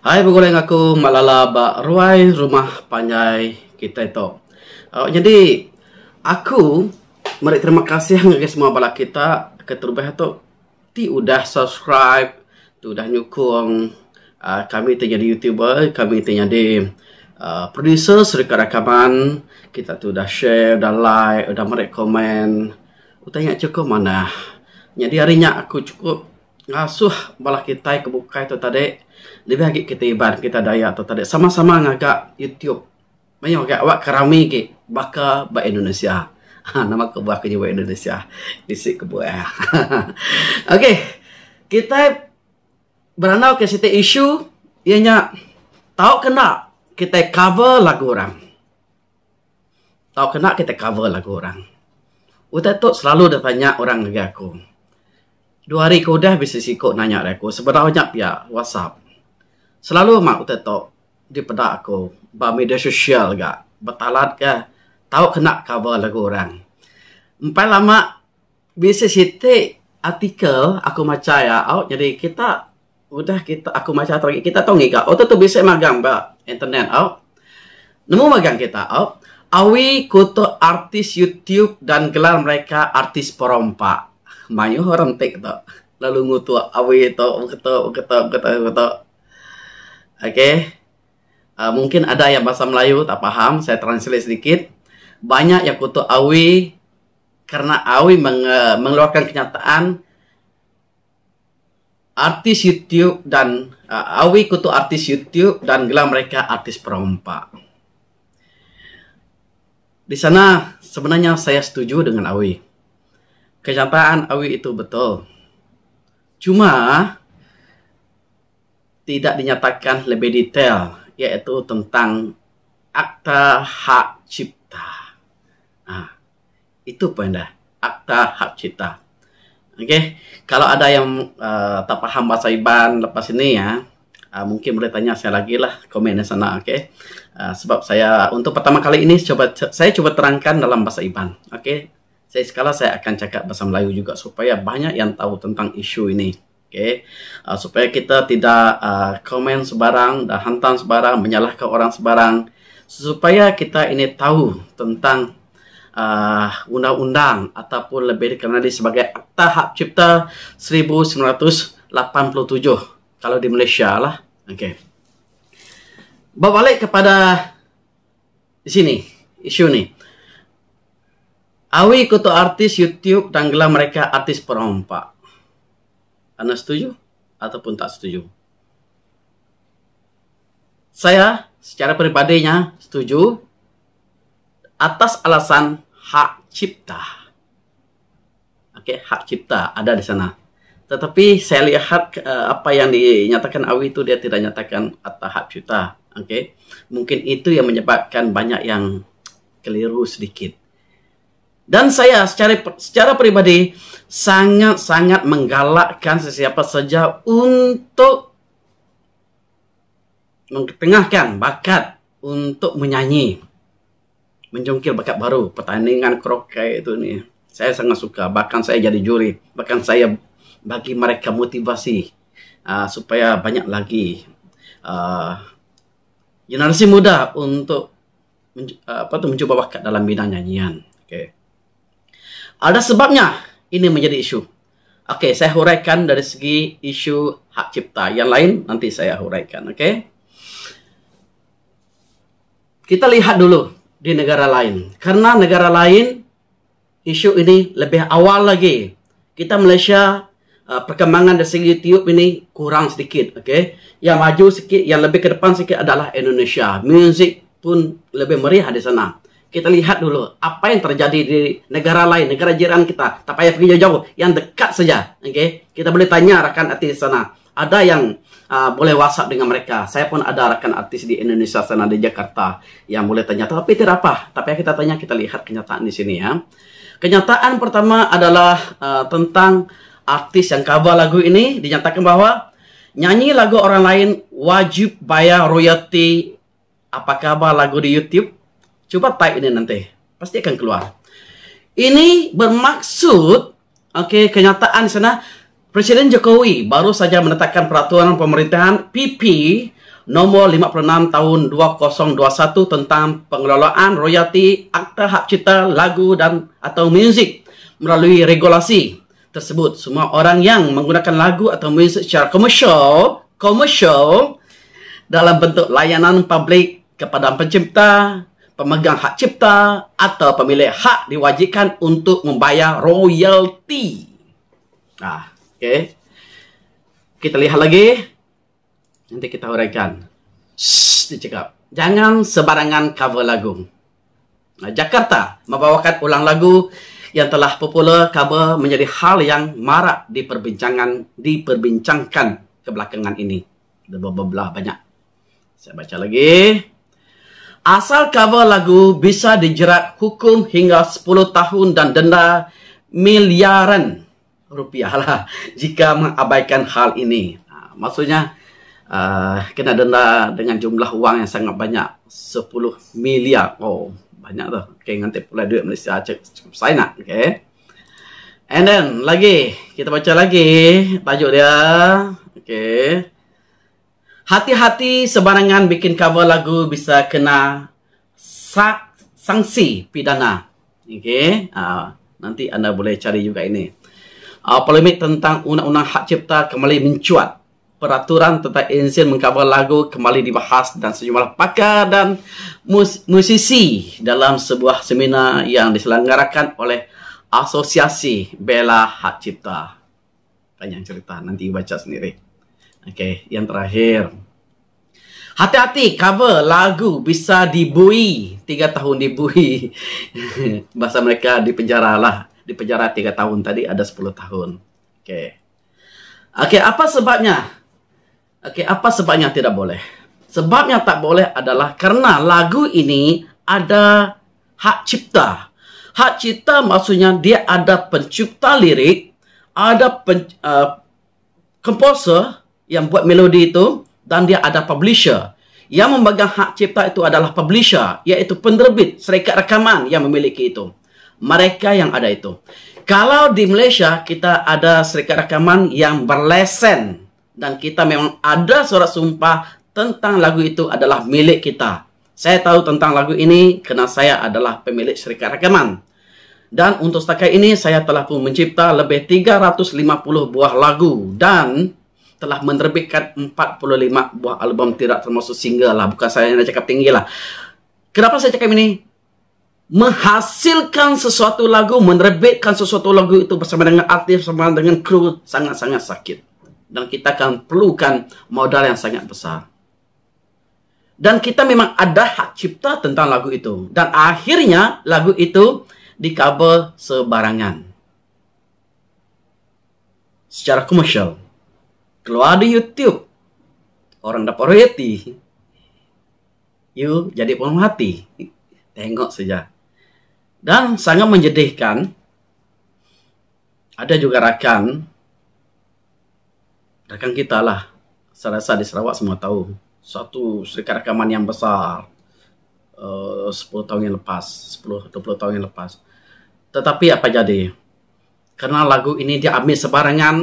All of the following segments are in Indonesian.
Hai begoleng aku malala ba ruai rumah panjai kita itu. Uh, jadi aku mari terima kasih ngagi semua bala kita keterubah tu, ti udah subscribe ah, tu udah nyukung uh, kami terjadi youtuber kami terjadi uh, ah, producer serikat rakaman kita tu udah share udah like udah mari komen utanya cukup mana jadi harinya aku cukup ngasuh ah, balah kita kebuka itu tadi lebih lagi kita iban kita daya itu tadi sama-sama ngagak YouTube Mayo ke awak kerami ke baka ba Indonesia. Ah, nama ke buah kerja Indonesia. Bisik ke buah. Ah. Okey. Kita beranau ke situ isu ianya tahu kena kita cover lagu orang. Tahu kena kita cover lagu orang. Uta tu selalu dah tanya orang lagi aku. Dua hari dah bisa sikok nanya aku sebenarnya pihak WhatsApp. Selalu mak tetok di pedak aku ba media sosial ga betalat ke tahu kena kabel lagu orang. Empat lama bisa sitik artikel aku macam ya out jadi kita udah kita aku macam terus kita tahu nggak oh tuh bisa magang mbak internet out nemu magang kita out awi kuto artis YouTube dan gelar mereka artis perompak Mayu orang tek to lalu ngutu awi to ngutu ngutu ngutu ngutu, oke ah, mungkin ada yang bahasa Melayu tak paham saya translate sedikit banyak yang kutu awi karena awi mengeluarkan kenyataan artis YouTube dan uh, Awi kutu artis YouTube dan gelar mereka artis perompak. Di sana sebenarnya saya setuju dengan Awi. Kecantaan awi itu betul. Cuma tidak dinyatakan lebih detail yaitu tentang akta hak cipta. Nah, itu poin dah, akta hak cipta. Oke, kalau ada yang uh, tak paham bahasa Iban lepas ini ya, uh, mungkin boleh tanya saya lagi lah komen di sana, oke? Okay? Uh, eh, sebab saya untuk pertama kali ini coba saya coba terangkan dalam bahasa Iban, oke? Okay? saya sekarang saya akan cakap bahasa Melayu juga supaya banyak yang tahu tentang isu ini. Okay. Uh, ah, supaya kita tidak uh, komen sebarang dan hantam sebarang, menyalahkan orang sebarang. Supaya kita ini tahu tentang uh, undang-undang ataupun lebih dikenali sebagai Akta Hak Cipta 1987 kalau di Malaysia lah. Okay. Berbalik kepada di sini, isu ni. Awi kutu artis YouTube gelar mereka artis perompak. Anda setuju ataupun tak setuju? Saya secara pribadinya setuju atas alasan hak cipta. Oke, hak cipta ada di sana. Tetapi saya lihat uh, apa yang dinyatakan Awi itu dia tidak nyatakan atas hak cipta. Oke, mungkin itu yang menyebabkan banyak yang keliru sedikit. Dan saya secara secara pribadi sangat-sangat menggalakkan sesiapa saja untuk mengetengahkan bakat untuk menyanyi. Menjungkir bakat baru, pertandingan kroke itu nih. Saya sangat suka, bahkan saya jadi juri, bahkan saya bagi mereka motivasi uh, supaya banyak lagi uh, generasi muda untuk men, ah, apa tuh mencoba bakat dalam bidang nyanyian. Oke. Okay. Ada sebabnya ini menjadi isu. Oke, okay, saya huraikan dari segi isu hak cipta. Yang lain nanti saya huraikan, oke? Okay? Kita lihat dulu di negara lain. Karena negara lain isu ini lebih awal lagi. Kita Malaysia uh, perkembangan dari segi tiup ini kurang sedikit, oke? Okay? Yang maju sedikit, yang lebih ke depan sedikit adalah Indonesia. Musik pun lebih meriah di sana kita lihat dulu apa yang terjadi di negara lain, negara jiran kita. Tak payah pergi jauh-jauh, yang dekat saja. Oke, okay? kita boleh tanya rekan artis sana. Ada yang uh, boleh WhatsApp dengan mereka. Saya pun ada rekan artis di Indonesia sana di Jakarta yang boleh tanya. Tapi tidak apa. Tapi kita tanya, kita lihat kenyataan di sini ya. Kenyataan pertama adalah uh, tentang artis yang cover lagu ini dinyatakan bahwa nyanyi lagu orang lain wajib bayar royalti apa kabar lagu di YouTube Coba pipe ini nanti, pasti akan keluar. Ini bermaksud, oke, okay, kenyataan di sana Presiden Jokowi baru saja menetapkan peraturan pemerintahan PP nomor 56 tahun 2021 tentang pengelolaan royalti akta hak cipta lagu dan atau musik melalui regulasi tersebut. Semua orang yang menggunakan lagu atau musik secara komersial, komersial dalam bentuk layanan publik kepada pencipta, pemegang hak cipta atau pemilik hak diwajibkan untuk membayar royalti. Ah, okey. Kita lihat lagi. Nanti kita uraikan. Shh, dia cakap. Jangan sebarangan cover lagu. Nah, Jakarta membawakan ulang lagu yang telah popular cover menjadi hal yang marak diperbincangan diperbincangkan kebelakangan ini. Blah, blah, banyak. Saya baca lagi. Asal cover lagu bisa dijerat hukum hingga 10 tahun dan denda miliaran rupiah lah jika mengabaikan hal ini. Ha, maksudnya uh, kena denda dengan jumlah wang yang sangat banyak 10 miliar. Oh banyak tu. Okay nanti pula duit Malaysia cukup saya nak. Okay. And then lagi kita baca lagi tajuk dia. Okay. Hati-hati sebarangan bikin cover lagu bisa kena sak sanksi pidana. Okey, uh, nanti anda boleh cari juga ini. Uh, polemik tentang undang-undang hak cipta kembali mencuat. Peraturan tentang insin mengcover lagu kembali dibahas dan sejumlah pakar dan musisi dalam sebuah seminar yang diselenggarakan oleh Asosiasi Bela Hak Cipta. Panjang cerita nanti baca sendiri. Okay, yang terakhir. Hati-hati cover lagu bisa dibui. Tiga tahun dibui. Bahasa mereka di penjara lah. di penjara tiga tahun tadi ada sepuluh tahun. Okay. Okay, apa sebabnya? Okay, apa sebabnya tidak boleh? Sebabnya tak boleh adalah karena lagu ini ada hak cipta. Hak cipta maksudnya dia ada pencipta lirik, ada pen, uh, komposer, yang buat melodi itu dan dia ada publisher. Yang memegang hak cipta itu adalah publisher, yaitu penerbit serikat rekaman yang memiliki itu. Mereka yang ada itu. Kalau di Malaysia kita ada serikat rekaman yang berlesen dan kita memang ada surat sumpah tentang lagu itu adalah milik kita. Saya tahu tentang lagu ini karena saya adalah pemilik serikat rekaman. Dan untuk setakat ini saya telah pun mencipta lebih 350 buah lagu dan telah menerbitkan 45 buah album tidak termasuk single lah. Bukan saya nak cakap tinggi lah. Kenapa saya cakap ini? Menghasilkan sesuatu lagu, menerbitkan sesuatu lagu itu bersama dengan artis, bersama dengan kru sangat-sangat sakit. Dan kita akan perlukan modal yang sangat besar. Dan kita memang ada hak cipta tentang lagu itu. Dan akhirnya lagu itu dikabel sebarangan. Secara komersial. keluar di YouTube orang dapat royalti yuk jadi penuh hati, tengok saja dan sangat menjedihkan ada juga rakan rakan kita lah saya rasa di Sarawak semua tahu satu serikat rekaman yang besar eh, uh, 10 tahun yang lepas 10 20 tahun yang lepas tetapi apa jadi karena lagu ini dia ambil sebarangan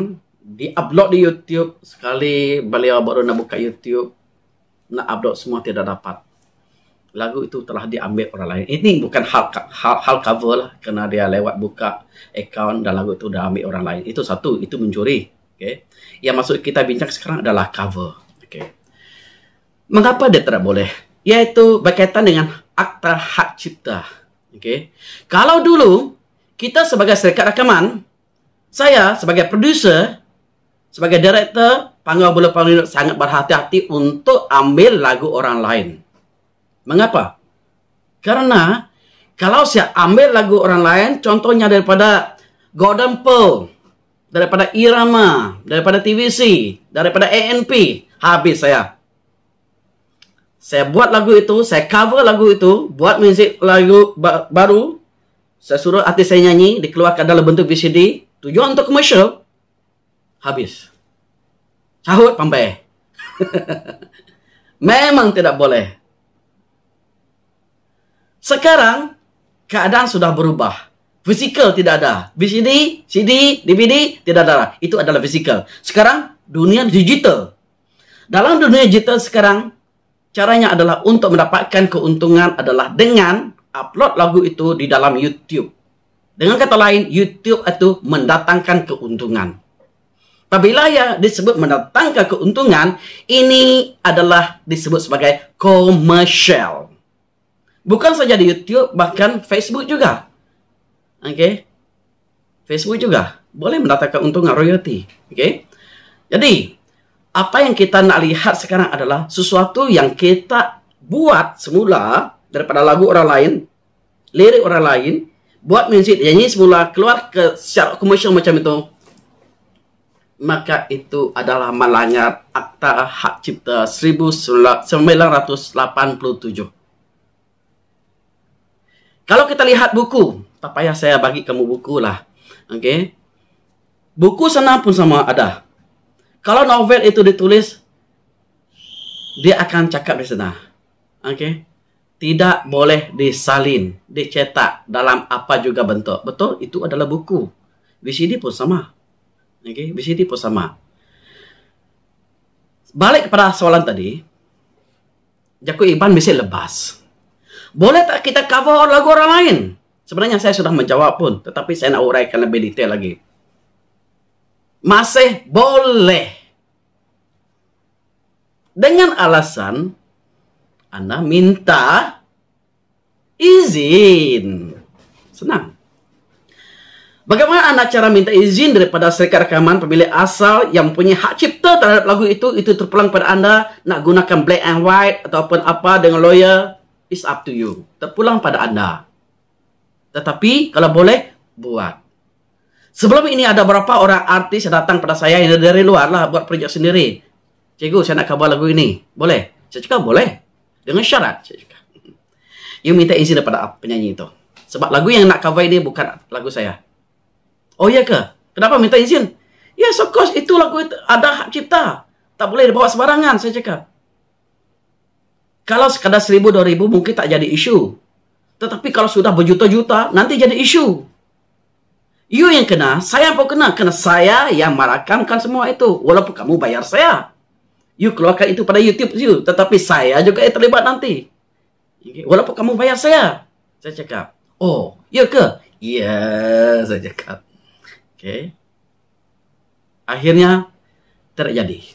di upload di YouTube sekali beliau baru nak buka YouTube nak upload semua tidak dapat lagu itu telah diambil orang lain ini bukan hal hal, hal cover lah kerana dia lewat buka account dan lagu itu dah ambil orang lain itu satu itu mencuri okay. yang masuk kita bincang sekarang adalah cover okay. mengapa dia tidak boleh iaitu berkaitan dengan akta hak cipta okay. kalau dulu kita sebagai serikat rakaman saya sebagai producer Sebagai director, panggung bola panggung sangat berhati-hati untuk ambil lagu orang lain. Mengapa? Karena kalau saya ambil lagu orang lain, contohnya daripada Gordon Pearl, daripada Irama, daripada TVC, daripada ANP, habis saya. Saya buat lagu itu, saya cover lagu itu, buat muzik lagu ba- baru, saya suruh artis saya nyanyi, dikeluarkan dalam bentuk VCD, tujuan untuk komersial, habis. Sahut sampai. Memang tidak boleh. Sekarang keadaan sudah berubah. Fisikal tidak ada. VCD, CD, DVD tidak ada. Itu adalah fisikal. Sekarang dunia digital. Dalam dunia digital sekarang caranya adalah untuk mendapatkan keuntungan adalah dengan upload lagu itu di dalam YouTube. Dengan kata lain, YouTube itu mendatangkan keuntungan. Apabila disebut mendatangkan keuntungan, ini adalah disebut sebagai commercial. Bukan saja di YouTube, bahkan Facebook juga. Oke. Okay? Facebook juga boleh mendatangkan keuntungan royalti. Oke. Okay? Jadi, apa yang kita nak lihat sekarang adalah sesuatu yang kita buat semula daripada lagu orang lain, lirik orang lain, buat musik, nyanyi semula, keluar ke secara komersial macam itu, maka itu adalah melanggar Akta Hak Cipta 1987. Kalau kita lihat buku, tak payah saya bagi kamu buku lah. Oke. Okay? Buku sana pun sama ada. Kalau novel itu ditulis, dia akan cakap di sana. Oke. Okay? Tidak boleh disalin, dicetak dalam apa juga bentuk. Betul, itu adalah buku. Di sini pun sama. Okay? Bisiti po sama. Balik pada soalan tadi, Jaku Iban bisa lebas. Boleh tak kita cover lagu orang lain? Sebenarnya saya sudah menjawab pun, tetapi saya nak uraikan lebih detail lagi. Masih boleh. Dengan alasan Anda minta izin. Senang. Bagaimana anda cara minta izin daripada syarikat rekaman pemilik asal yang punya hak cipta terhadap lagu itu itu terpulang pada anda nak gunakan black and white ataupun apa dengan lawyer is up to you. Terpulang pada anda. Tetapi kalau boleh buat. Sebelum ini ada berapa orang artis yang datang pada saya yang dari luar lah buat projek sendiri. Cikgu saya nak cover lagu ini. Boleh? Saya cakap boleh. Dengan syarat. Saya cakap. You minta izin daripada penyanyi itu. Sebab lagu yang nak cover ini bukan lagu saya. Oh iya ke? Kenapa minta izin? Ya, yes, of course, itu lagu itu ada hak cipta. Tak boleh dibawa sembarangan, saya cakap. Kalau sekadar seribu, dua ribu mungkin tak jadi isu. Tetapi kalau sudah berjuta-juta, nanti jadi isu. You yang kena, saya pun kena. Karena saya yang merakamkan semua itu. Walaupun kamu bayar saya. You keluarkan itu pada YouTube you. Tetapi saya juga yang terlibat nanti. Walaupun kamu bayar saya. Saya cakap, oh, iya ke? Iya, yeah, saya cakap okay. akhirnya terjadi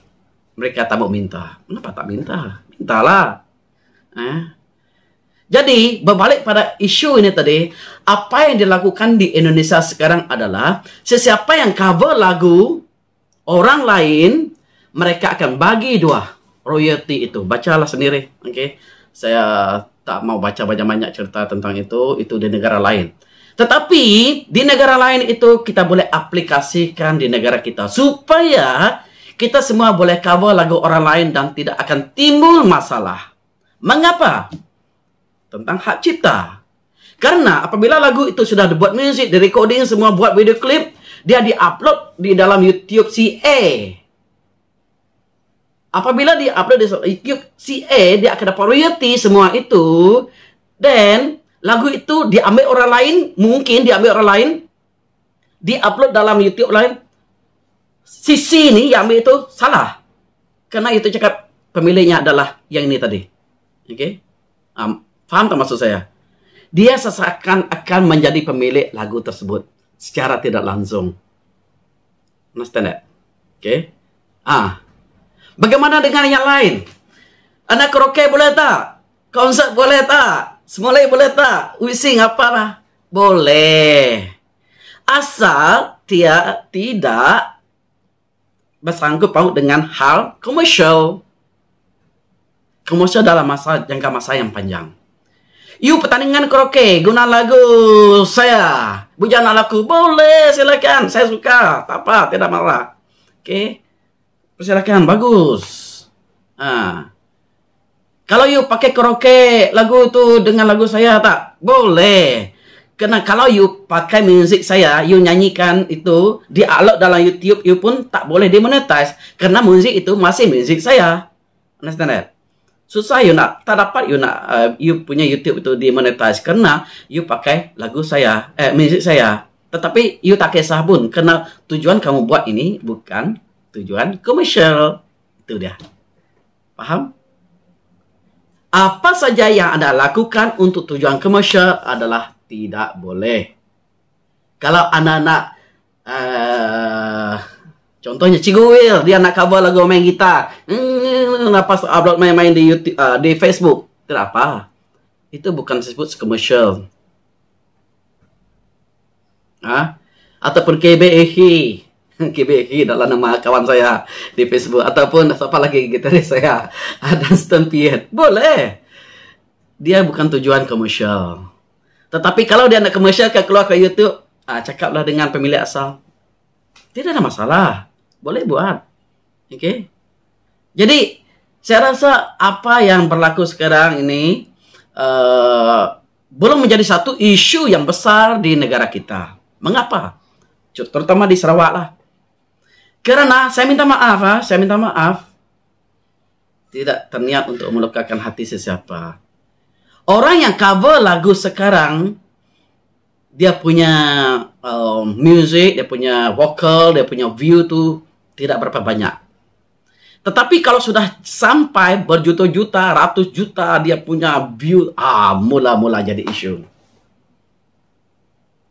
mereka tak mau minta kenapa tak minta mintalah eh. Jadi berbalik pada isu ini tadi, apa yang dilakukan di Indonesia sekarang adalah sesiapa yang cover lagu orang lain, mereka akan bagi dua royalti itu. Bacalah sendiri, oke? Okay? Saya tak mau baca banyak-banyak cerita tentang itu, itu di negara lain. Tetapi di negara lain itu kita boleh aplikasikan di negara kita supaya kita semua boleh cover lagu orang lain dan tidak akan timbul masalah. Mengapa? Tentang hak cipta. Karena apabila lagu itu sudah dibuat musik, di recording semua buat video klip, dia diupload di dalam YouTube CA. Apabila diupload di YouTube CA, dia akan dapat semua itu. dan lagu itu diambil orang lain, mungkin diambil orang lain, diupload dalam YouTube lain. Sisi ini yang ambil itu salah. Karena itu cakap pemiliknya adalah yang ini tadi. Oke? Okay? Um, faham tak maksud saya? Dia seakan akan menjadi pemilik lagu tersebut secara tidak langsung. Understand that? Oke? Okay? Ah. Bagaimana dengan yang lain? Anak karaoke boleh tak? Konsert boleh tak? Semolai boleh tak? Wisi ngapalah? Boleh. Asal dia tidak bersangkut paut dengan hal komersial. Komersial dalam masa jangka masa yang panjang. Yuk pertandingan karaoke guna lagu saya. Bujana lagu boleh silakan. Saya suka. Tak apa, tidak marah. Oke. Okay. Silakan, bagus. Ah. Kalau you pakai karaoke lagu tu dengan lagu saya tak boleh. Karena kalau you pakai musik saya, you nyanyikan itu di upload dalam YouTube, you pun tak boleh dimonetize karena musik itu masih musik saya. Understand that? Susah you nak, tak dapat you nak uh, you punya YouTube itu dimonetize karena you pakai lagu saya, eh musik saya. Tetapi you tak kisah pun karena tujuan kamu buat ini bukan tujuan komersial. Itu dia. Paham? Apa saja yang Anda lakukan untuk tujuan komersial adalah tidak boleh. Kalau anak-anak uh, eh, contohnya Cikgu Will, dia nak cover lagu main gitar. Hmm, kenapa upload main-main di YouTube, uh, di Facebook? Kenapa? Itu bukan disebut komersial. Hah? Ataupun KBEH Kibeki adalah nama kawan saya di Facebook ataupun siapa lagi gitaris saya ada Stempiet boleh dia bukan tujuan komersial tetapi kalau dia nak komersial ke keluar ke YouTube ah, cakaplah dengan pemilik asal tidak ada masalah boleh buat oke okay? jadi saya rasa apa yang berlaku sekarang ini uh, belum menjadi satu isu yang besar di negara kita mengapa terutama di Sarawak lah. Karena saya minta maaf, ha? Ah. saya minta maaf. Tidak terniat untuk melukakan hati sesiapa. Orang yang cover lagu sekarang, dia punya um, music, dia punya vokal, dia punya view tuh tidak berapa banyak. Tetapi kalau sudah sampai berjuta-juta, ratus juta, dia punya view, ah mula-mula jadi isu.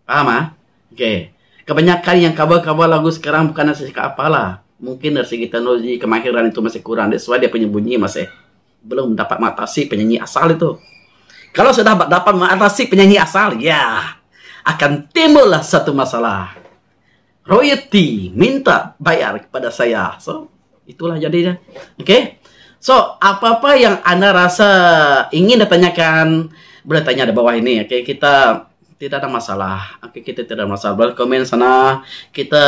Paham ah? Oke. Okay kebanyakan yang kabel-kabel lagu sekarang bukan dari segi apalah mungkin dari segi teknologi kemahiran itu masih kurang that's why dia punya bunyi masih belum dapat mengatasi penyanyi asal itu kalau sudah dapat mengatasi penyanyi asal ya akan timbullah satu masalah royalty minta bayar kepada saya so itulah jadinya oke okay? so apa apa yang anda rasa ingin ditanyakan boleh tanya di bawah ini oke okay? kita tidak ada masalah. Oke, kita tidak ada masalah. Berkomen sana, kita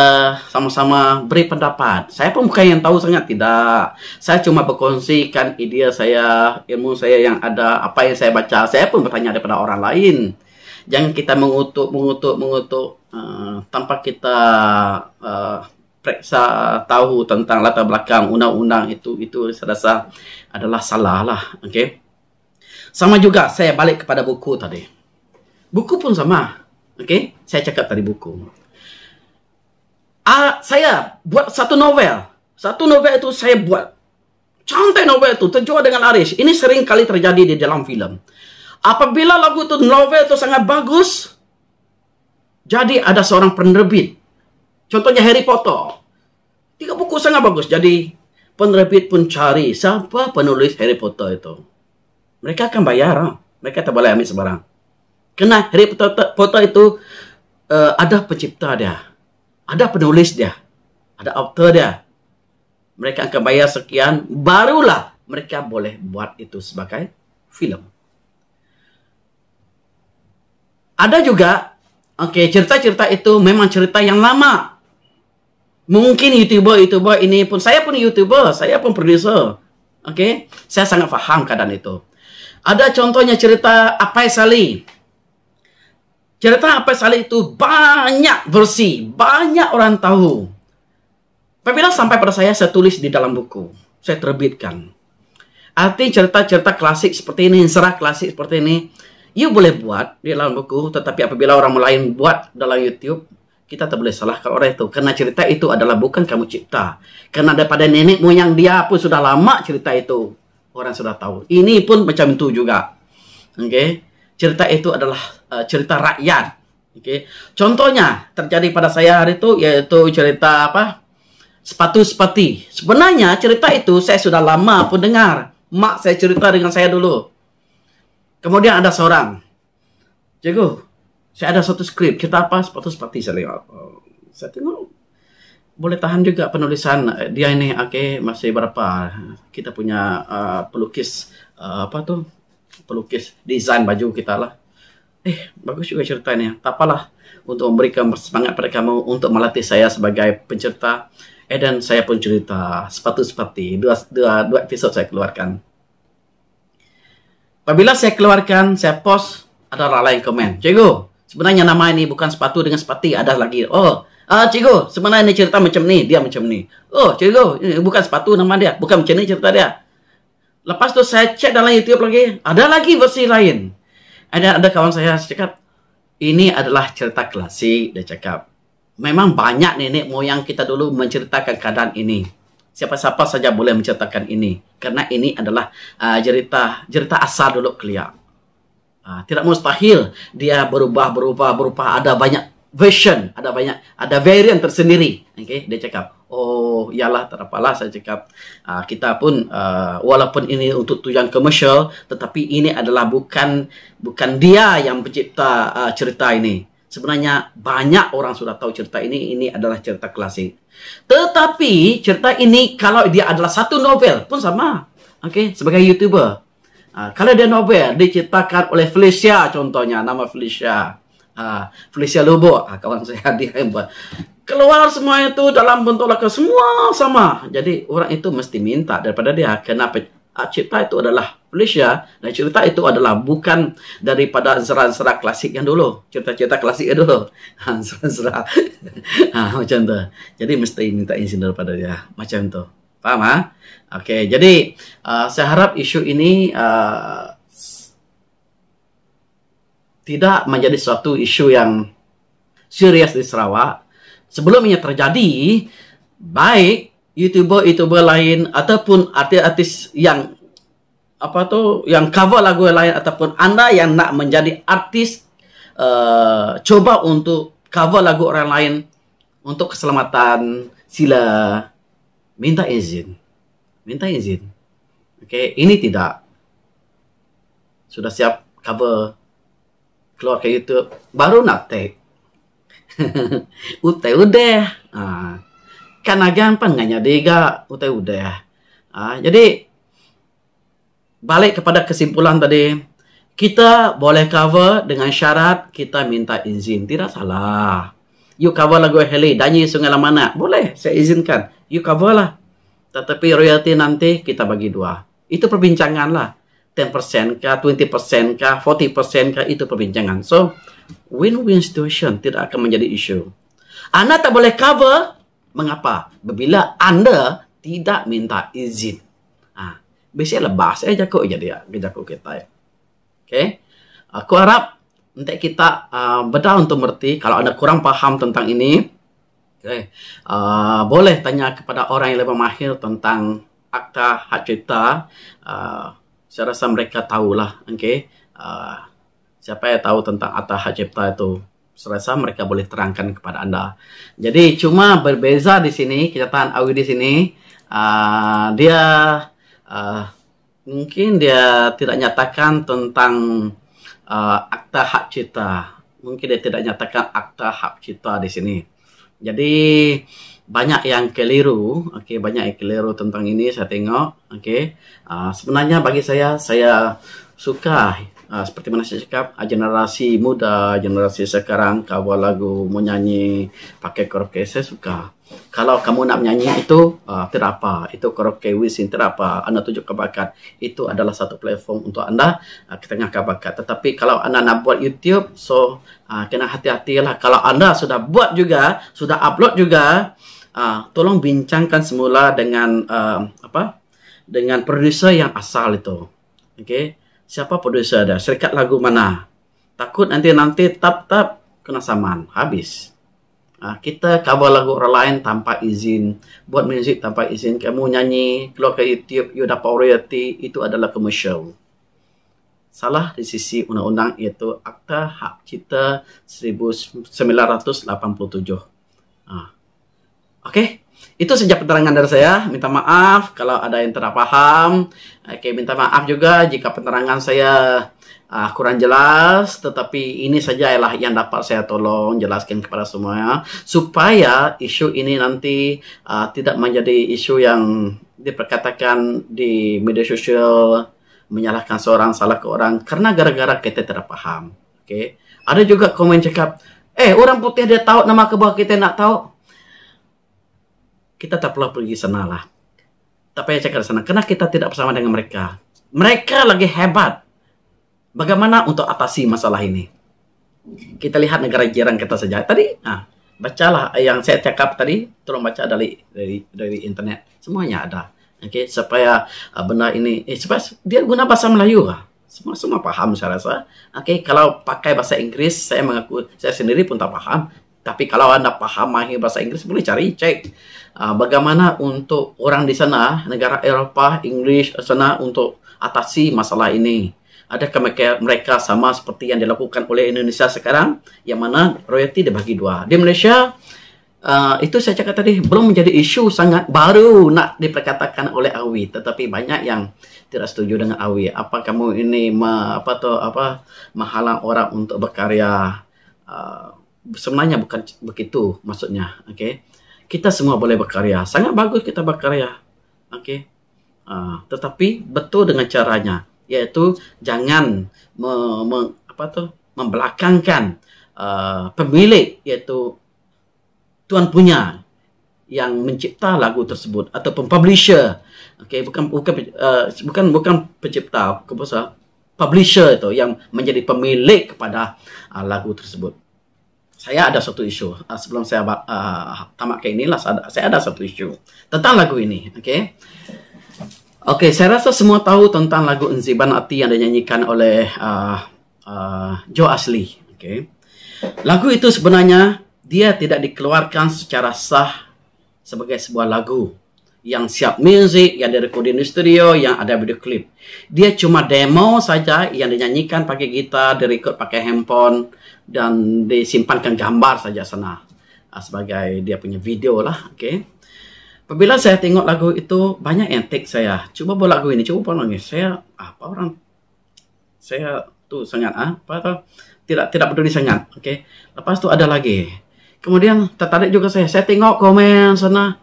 sama-sama beri pendapat. Saya pun bukan yang tahu sangat tidak. Saya cuma berkongsikan ide saya, ilmu saya yang ada, apa yang saya baca. Saya pun bertanya daripada orang lain. Jangan kita mengutuk, mengutuk, mengutuk uh, tanpa kita uh, periksa tahu tentang latar belakang undang-undang itu itu saya rasa adalah salah lah. Oke. Okay? Sama juga saya balik kepada buku tadi Buku pun sama. Oke, okay? saya cakap tadi buku. Uh, saya buat satu novel. Satu novel itu saya buat. Cantik novel itu, terjual dengan aris. Ini sering kali terjadi di dalam film. Apabila lagu itu novel itu sangat bagus, jadi ada seorang penerbit. Contohnya Harry Potter. Tiga buku sangat bagus. Jadi penerbit pun cari siapa penulis Harry Potter itu. Mereka akan bayar. Mereka tak boleh ambil sebarang. Karena Harry foto, itu uh, ada pencipta dia, ada penulis dia, ada author dia. Mereka akan bayar sekian, barulah mereka boleh buat itu sebagai film. Ada juga, oke okay, cerita-cerita itu memang cerita yang lama. Mungkin youtuber-youtuber ini pun, saya pun youtuber, saya pun produser. Oke, okay? saya sangat paham keadaan itu. Ada contohnya cerita Apai Sali Cerita apa Apesal itu banyak versi, banyak orang tahu. Apabila sampai pada saya, saya tulis di dalam buku. Saya terbitkan. Arti cerita-cerita klasik seperti ini, serah klasik seperti ini, you boleh buat di dalam buku, tetapi apabila orang lain buat dalam YouTube, kita tak boleh salahkan orang itu. Karena cerita itu adalah bukan kamu cipta. Karena daripada nenek moyang dia pun sudah lama cerita itu. Orang sudah tahu. Ini pun macam itu juga. Oke. Okay? cerita itu adalah uh, cerita rakyat. Oke. Okay. Contohnya terjadi pada saya hari itu yaitu cerita apa? Sepatu sepati. Sebenarnya cerita itu saya sudah lama pun dengar. Mak saya cerita dengan saya dulu. Kemudian ada seorang. Jago, saya ada satu skrip. Cerita apa? Sepatu sepati saya lihat. Oh, saya tengok boleh tahan juga penulisan eh, dia ini oke okay, masih berapa kita punya uh, pelukis uh, apa tuh pelukis desain baju kita lah eh bagus juga ceritanya tak apalah untuk memberikan semangat pada kamu untuk melatih saya sebagai pencerita eh dan saya pun cerita sepatu sepati dua dua dua episode saya keluarkan apabila saya keluarkan saya post ada orang lain komen cikgu sebenarnya nama ini bukan sepatu dengan sepati ada lagi oh Ah, uh, cikgu, sebenarnya ini cerita macam ni, dia macam ni. Oh, cikgu, bukan sepatu nama dia, bukan macam ni cerita dia. Lepas itu saya cek dalam YouTube lagi, ada lagi versi lain. Ada ada kawan saya cakap, ini adalah cerita klasik, dia cakap. Memang banyak nenek moyang kita dulu menceritakan keadaan ini. Siapa-siapa saja boleh menceritakan ini. Karena ini adalah uh, cerita cerita asal dulu keliang. Uh, tidak mustahil dia berubah berubah berubah ada banyak version, ada banyak ada varian tersendiri. Oke, okay? dia cakap oh ialah tak apalah saya cakap uh, kita pun uh, walaupun ini untuk tujuan komersial tetapi ini adalah bukan bukan dia yang pencipta uh, cerita ini sebenarnya banyak orang sudah tahu cerita ini ini adalah cerita klasik tetapi cerita ini kalau dia adalah satu novel pun sama okey sebagai youtuber uh, kalau dia novel diceritakan oleh Felicia contohnya nama Felicia ah, Felicia Lobo ah, kawan saya dia hebat keluar semua itu dalam bentuk laka semua sama jadi orang itu mesti minta daripada dia kenapa ah, cerita itu adalah Felicia dan cerita itu adalah bukan daripada zera-zera klasik yang dulu cerita-cerita klasik yang dulu zera-zera ha, macam tu jadi mesti minta izin daripada dia macam tu faham ha? Okey jadi uh, saya harap isu ini uh, tidak menjadi suatu isu yang serius di Sarawak. ini terjadi, baik YouTuber-YouTuber lain ataupun artis-artis yang apa tu yang cover lagu lain ataupun anda yang nak menjadi artis uh, cuba untuk cover lagu orang lain untuk keselamatan sila minta izin minta izin oke okay? ini tidak sudah siap cover keluar ke YouTube baru nate utai udah ah. karena gampang nggak jadi ga utai udah ah, jadi balik kepada kesimpulan tadi kita boleh cover dengan syarat kita minta izin tidak salah you cover lagu Heli danyi sungai lamana boleh saya izinkan you cover lah tetapi royalti nanti kita bagi dua itu perbincangan lah 10% kah, 20% kah, 40% kah itu perbincangan. So, win-win situation tidak akan menjadi isu. Anda tak boleh cover, mengapa? Bila anda tidak minta izin. Ha, biasanya lebas eh, jago je dia, jago kita. Eh. Okay? Aku harap nanti kita uh, beda untuk merti, kalau anda kurang paham tentang ini, okay, uh, boleh tanya kepada orang yang lebih mahir tentang akta hak cipta, uh, saya rasa mereka tahulah, oke. Okay? Uh, siapa yang tahu tentang Atta Hajipta itu? Saya rasa mereka boleh terangkan kepada Anda. Jadi cuma berbeza di sini, kita tahan Awi di sini. Uh, dia uh, mungkin dia tidak nyatakan tentang uh, ah, akta hak cipta, Mungkin dia tidak nyatakan akta hak cipta di sini. Jadi banyak yang keliru, okey, banyak yang keliru tentang ini saya tengok, okey. Uh, sebenarnya bagi saya saya suka uh, seperti mana saya cakap, uh, generasi muda, generasi sekarang kawal lagu, menyanyi, pakai karaoke saya suka. Kalau kamu nak menyanyi itu uh, tidak apa, itu karaoke wisin tidak apa, anda tunjuk kebakat itu adalah satu platform untuk anda uh, ke tengah kebakat. Tetapi kalau anda nak buat YouTube, so uh, kena hati-hatilah. Kalau anda sudah buat juga, sudah upload juga, uh, tolong bincangkan semula dengan uh, apa dengan produser yang asal itu okey siapa produser ada syarikat lagu mana takut nanti nanti tap tap kena saman habis ah, kita cover lagu orang lain tanpa izin buat muzik tanpa izin kamu nyanyi keluar ke YouTube you dapat royalty itu adalah commercial salah di sisi undang-undang iaitu Akta Hak Cipta 1987. Ah, Oke, okay? itu saja penerangan dari saya. Minta maaf kalau ada yang tidak paham. Oke, okay, minta maaf juga jika penerangan saya uh, kurang jelas, tetapi ini saja lah yang dapat saya tolong jelaskan kepada semuanya supaya isu ini nanti uh, tidak menjadi isu yang diperkatakan di media sosial menyalahkan seorang salah ke orang karena gara-gara kita tidak paham. Oke, okay? ada juga komen cakap, eh orang putih dia tahu nama kebawah kita nak tahu kita tak perlu pergi sana lah. Tak payah cakap sana, karena kita tidak bersama dengan mereka. Mereka lagi hebat. Bagaimana untuk atasi masalah ini? Kita lihat negara jiran kita saja. Tadi, ah, bacalah yang saya cakap tadi, tolong baca dari dari dari internet. Semuanya ada. Oke, okay, supaya uh, benda ini eh, supaya dia guna bahasa Melayu lah. Semua semua paham saya rasa. Oke, okay, kalau pakai bahasa Inggris saya mengaku saya sendiri pun tak paham. Tapi kalau Anda pahami bahasa Inggris, boleh cari cek uh, bagaimana untuk orang di sana, negara Eropa, Inggris sana untuk atasi masalah ini. Adakah mereka, mereka sama seperti yang dilakukan oleh Indonesia sekarang, yang mana royalti dibagi dua. Di Malaysia, uh, itu saya cakap tadi belum menjadi isu sangat baru nak diperkatakan oleh Awi tetapi banyak yang tidak setuju dengan Awi apa kamu ini ma, apa tuh apa menghalang orang untuk berkarya uh, sebenarnya bukan begitu maksudnya. Okay, kita semua boleh berkarya. Sangat bagus kita berkarya. Okay, uh, ah, tetapi betul dengan caranya, iaitu jangan me, me, apa tu, membelakangkan uh, pemilik iaitu tuan punya yang mencipta lagu tersebut atau publisher. Okay, bukan bukan uh, bukan bukan pencipta, kebosa publisher itu yang menjadi pemilik kepada uh, lagu tersebut. saya ada satu isu uh, sebelum saya uh, tamat ke inilah saya ada satu isu tentang lagu ini oke okay? oke okay, saya rasa semua tahu tentang lagu Enziban Ati yang dinyanyikan oleh uh, uh, Joe asli oke okay? lagu itu sebenarnya dia tidak dikeluarkan secara sah sebagai sebuah lagu yang siap musik yang direkodin di studio yang ada video klip dia cuma demo saja yang dinyanyikan pakai gitar direkod pakai handphone dan disimpankan gambar saja sana ah, sebagai dia punya video lah oke apabila saya tengok lagu itu banyak yang take saya cuba buat lagu ini cuba buat saya apa orang saya tu sangat ah, apa tu tidak tidak peduli sangat oke lepas tu ada lagi kemudian tertarik juga saya saya tengok komen sana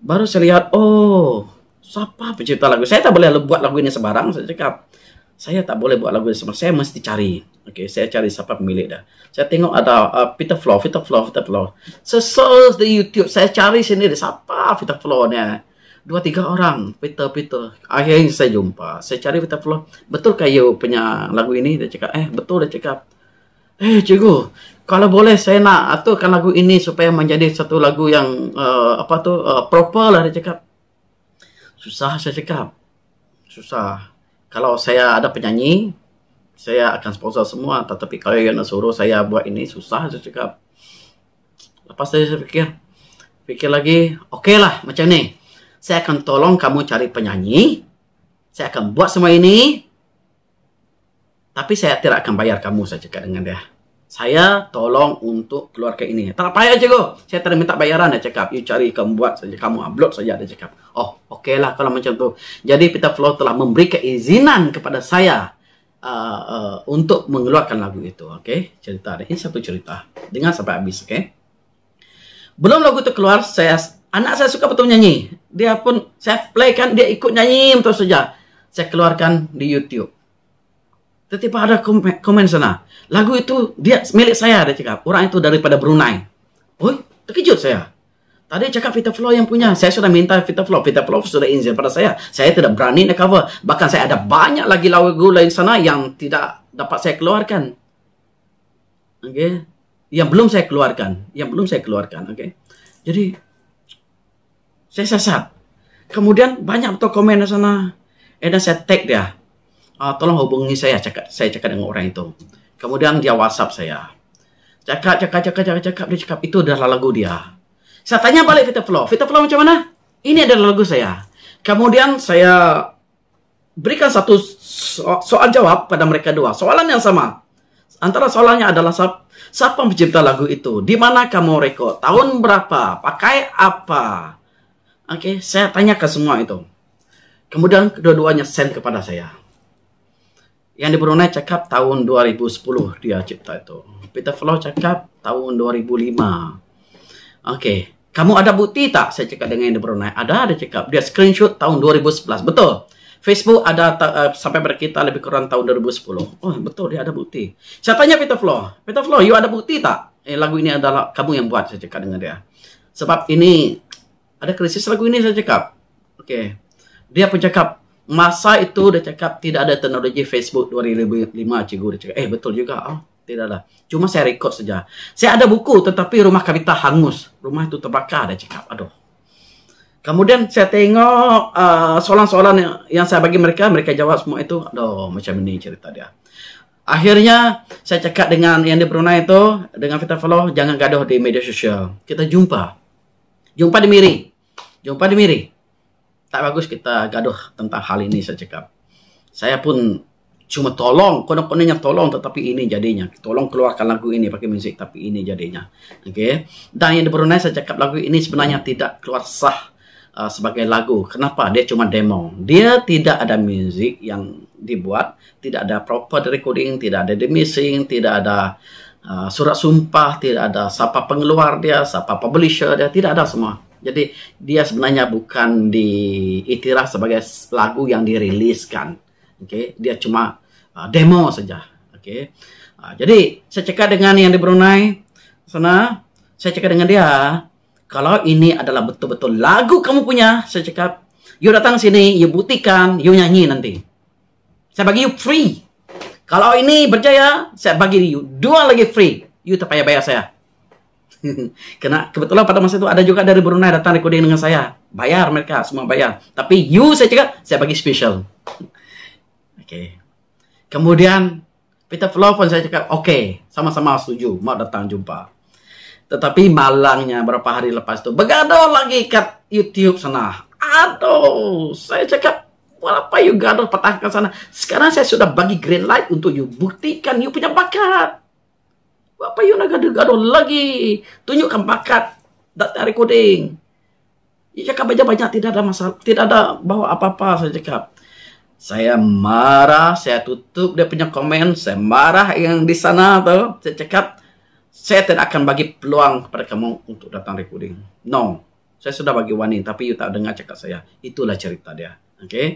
baru saya lihat oh siapa pencipta lagu saya tak boleh buat lagu ini sebarang saya cakap saya tak boleh buat lagu ini sebarang saya mesti cari Okay, saya cari siapa pemilik dah. Saya tengok ada uh, Peter Flo, Peter Flo, Peter Flo. Sesuai so, di YouTube, saya cari sendiri siapa Peter Flo ni. Eh? Dua, tiga orang. Peter, Peter. Akhirnya saya jumpa. Saya cari Peter Flo. Betul kayu punya lagu ini? Dia cakap, eh, betul dia cakap. Eh, cikgu, kalau boleh saya nak aturkan lagu ini supaya menjadi satu lagu yang uh, apa tu uh, proper lah dia cakap. Susah saya cakap. Susah. Kalau saya ada penyanyi, saya akan sponsor semua tetapi yang suruh saya buat ini susah saya cakap lepas saya pikir pikir lagi oke okay lah macam ni saya akan tolong kamu cari penyanyi saya akan buat semua ini tapi saya tidak akan bayar kamu saya cakap dengan dia saya tolong untuk keluarga ini. Tak payah cikgu. Saya tak minta bayaran dia cakap. You cari kamu buat saja. Kamu upload saja dia cakap. Oh, okeylah kalau macam tu. Jadi Peter Flow telah memberi keizinan kepada saya uh, uh, untuk mengeluarkan lagu itu, oke? Okay? Cerita ini satu cerita. Dengar sampai habis, oke? Okay? Belum lagu itu keluar, saya anak saya suka betul nyanyi. Dia pun saya play kan dia ikut nyanyi terus saja. Saya keluarkan di YouTube. Tiba-tiba ada komen, komen sana. Lagu itu dia milik saya, dia cakap. Orang itu daripada Brunei. Oh, terkejut saya. Tadi cakap Flow yang punya. Saya sudah minta Flow, Vita Flow sudah izin pada saya. Saya tidak berani nak cover. Bahkan saya ada banyak lagi lagu lain sana yang tidak dapat saya keluarkan. Oke. Okay? Yang belum saya keluarkan. Yang belum saya keluarkan. Oke. Okay? Jadi, saya sesat. Kemudian banyak betul komen di sana. Eh, dan saya tag dia. Uh, tolong hubungi saya. Cakap, saya cakap dengan orang itu. Kemudian dia WhatsApp saya. Cakap, cakap, cakap, cakap, cakap. Dia cakap, itu adalah lagu dia saya tanya balik Vita Flow. Vita Flow macam mana? Ini adalah lagu saya. Kemudian saya berikan satu so soal jawab pada mereka dua. Soalan yang sama. Antara soalannya adalah siapa pencipta lagu itu? Di mana kamu rekod? Tahun berapa? Pakai apa? Oke, okay, saya tanya ke semua itu. Kemudian kedua-duanya send kepada saya. Yang di Brunei cakap tahun 2010 dia cipta itu. Peter Flo cakap tahun 2005. Oke, kamu ada bukti tak? Saya cakap dengan yang di Brunei. Ada, ada cakap. Dia screenshot tahun 2011, betul. Facebook ada uh, sampai kita lebih kurang tahun 2010. Oh, betul dia ada bukti. Saya tanya Peter Flo, Peter Flo, you ada bukti tak? Eh, lagu ini adalah kamu yang buat, saya cakap dengan dia. Sebab ini ada krisis lagu ini saya cakap. Oke. Okay. Dia pun cakap masa itu dia cakap tidak ada teknologi Facebook 2005 cikgu dia cakap. Eh, betul juga. Oh tidak ada. Cuma saya record saja. Saya ada buku, tetapi rumah kami tak hangus. Rumah itu terbakar, ada cakap, aduh. Kemudian saya tengok eh, soalan-soalan yang, yang saya bagi mereka, mereka jawab semua itu, aduh macam ini cerita dia. Akhirnya saya cakap dengan yang di Brunei itu, dengan Vita Faloh, jangan gaduh di media sosial. Kita jumpa. Jumpa di Miri. Jumpa di Miri. Tak bagus kita gaduh tentang hal ini saya cakap. Saya pun cuma tolong konon-kononnya tolong tetapi ini jadinya tolong keluarkan lagu ini pakai musik tapi ini jadinya oke okay? dan yang di Brunei saya cakap lagu ini sebenarnya tidak keluar sah uh, sebagai lagu kenapa dia cuma demo dia tidak ada musik yang dibuat tidak ada proper recording tidak ada demising, tidak ada uh, surat sumpah tidak ada siapa pengeluar dia siapa publisher dia tidak ada semua jadi dia sebenarnya bukan diiktiraf sebagai lagu yang diriliskan Oke, okay? dia cuma uh, demo saja. Oke. Okay. Uh, jadi saya cekak dengan yang di Brunei sana, saya cekak dengan dia. Kalau ini adalah betul-betul lagu kamu punya, saya cekap, you datang sini, you buktikan, you nyanyi nanti. Saya bagi you free. Kalau ini berjaya, saya bagi you dua lagi free. You tak payah bayar saya. Karena kebetulan pada masa itu ada juga dari Brunei datang recording dengan saya. Bayar mereka, semua bayar. Tapi you saya cakap, saya bagi special. Oke. Okay. Kemudian Peter telepon saya cakap, oke, okay, sama-sama setuju, mau datang jumpa. Tetapi malangnya berapa hari lepas itu, begaduh lagi kat YouTube sana. Aduh, saya cakap, apa you gaduh petangkan sana. Sekarang saya sudah bagi green light untuk you, buktikan you punya bakat. Apa you nak gaduh-gaduh lagi? Tunjukkan bakat data recording. Ya cakap banyak-banyak, tidak ada masalah, tidak ada bawa apa-apa, saya cakap. Saya marah, saya tutup dia punya komen, saya marah yang di sana tuh, saya cekat saya tidak akan bagi peluang kepada kamu untuk datang recording. No, saya sudah bagi warning, tapi you tak dengar cakap saya. Itulah cerita dia. Oke, okay?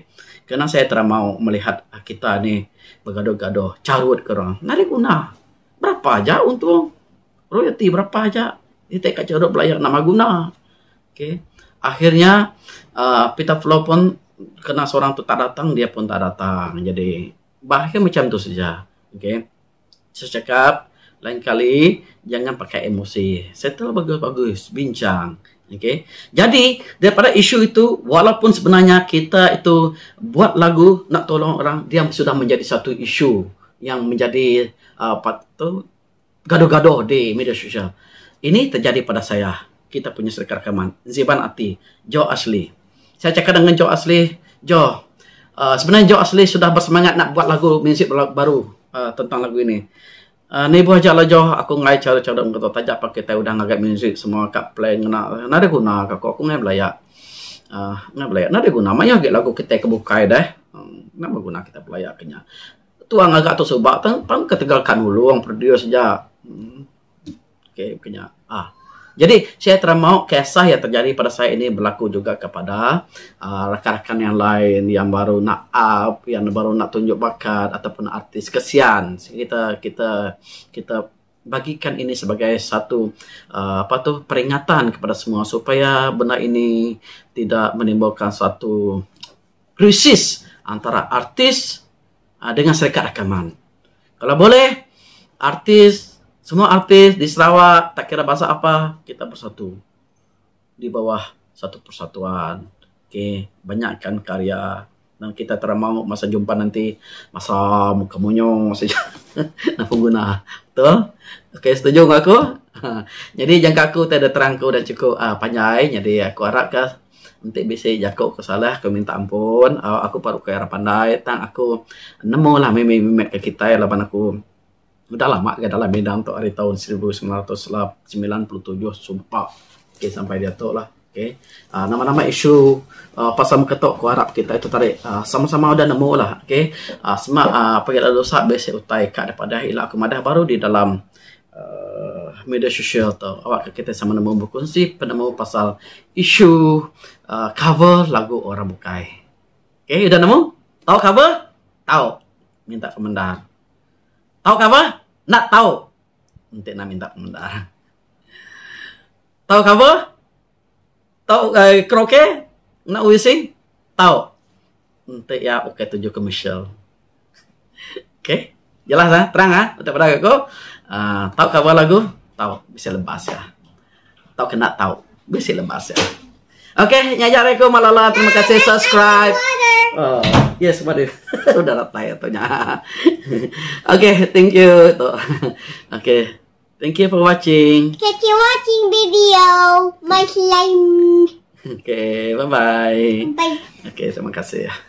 karena saya tidak mau melihat kita nih bergaduh-gaduh, carut ke orang. Nari guna, berapa aja untung royalti berapa aja Ini kacau carut belajar nama guna. Oke, okay? akhirnya uh, Pita pun Kena seorang tu tak datang dia pun tak datang jadi bahaya macam tu saja oke saya cakap lain kali jangan pakai emosi settle bagus-bagus bincang oke jadi daripada isu itu walaupun sebenarnya kita itu buat lagu nak tolong orang dia sudah menjadi satu isu yang menjadi uh, apa tu gaduh-gaduh di media sosial ini terjadi pada saya kita punya rekaman Ziban Ati Joe Ashley saya cakap dengan Joe Asli, Joe, uh, sebenarnya Joe Asli sudah bersemangat nak buat lagu music baru uh, tentang lagu ini. Uh, ni buah jala Joe, aku ngai cara-cara dengan kata tajak pakai tayu dan agak music semua kat play ngena. Nada guna kak aku, aku ngai belayak. Uh, ngai belayak, nada guna. Maya agak lagu kita kebukai deh. Um, hmm, ngai guna kita belayak kenya. Tuang agak tu sebab, pang ketegalkan dulu orang produce saja. Hmm. Okay, kenya. Ah, Jadi saya tidak mau kisah yang terjadi pada saya ini berlaku juga kepada ah, rekan-rekan uh, rakan -rakan yang lain yang baru nak up, yang baru nak tunjuk bakat ataupun artis kesian. Kita kita kita bagikan ini sebagai satu uh, apa tuh peringatan kepada semua supaya benda ini tidak menimbulkan satu krisis antara artis uh, dengan serikat rekaman. Kalau boleh artis semua artis di Sarawak, tak kira bahasa apa, kita bersatu. Di bawah satu persatuan. Oke, okay. banyakkan karya. Dan kita teramau masa jumpa nanti. Masa muka monyong saja. nah, guna, Betul? Oke, okay, setuju nggak aku? jadi jangka aku tak terangku dan cukup uh, panjai. Jadi aku harap ke nanti bisa jako aku salah aku minta ampun uh, aku baru ke arah pandai tang aku nemu lah mimek ke kita ya lapan aku lama ke dalam medan tu hari tahun 1997 sumpah okay, sampai dia tu lah okay. uh, ah, nama-nama isu uh, pasal ketok ku harap kita itu tarik uh, sama-sama ada nemu lah okay. uh, semua uh, pergi lalu sah besi utai kak daripada ilah aku madah baru di dalam uh, media sosial tu awak kita sama nemu berkongsi penemu pasal isu uh, cover lagu orang bukai okay, udah nemu? tahu cover? tahu minta komentar Tahu kamu? Nak tahu. Nanti nak minta komentar. Tahu kamu? Tahu eh, kroke? Nak uisi? Tahu. Nanti ya oke okay, tunjuk ke Michelle. oke, okay. jelas lah, terang ah, udah pada aku. Uh, tahu kamu lagu? Tahu, bisa lepas ya. Tahu kena tahu, bisa lepas ya. Oke, okay, nyajareko malala. Terima kasih subscribe. Oh, yes, mother if? Udah reply atunya. Ya. Oke, okay, thank you. Oke. Okay. Thank you for watching. Thank you watching video. My slime. Oke, okay, bye-bye. Bye. Oke, -bye. okay, terima kasih ya.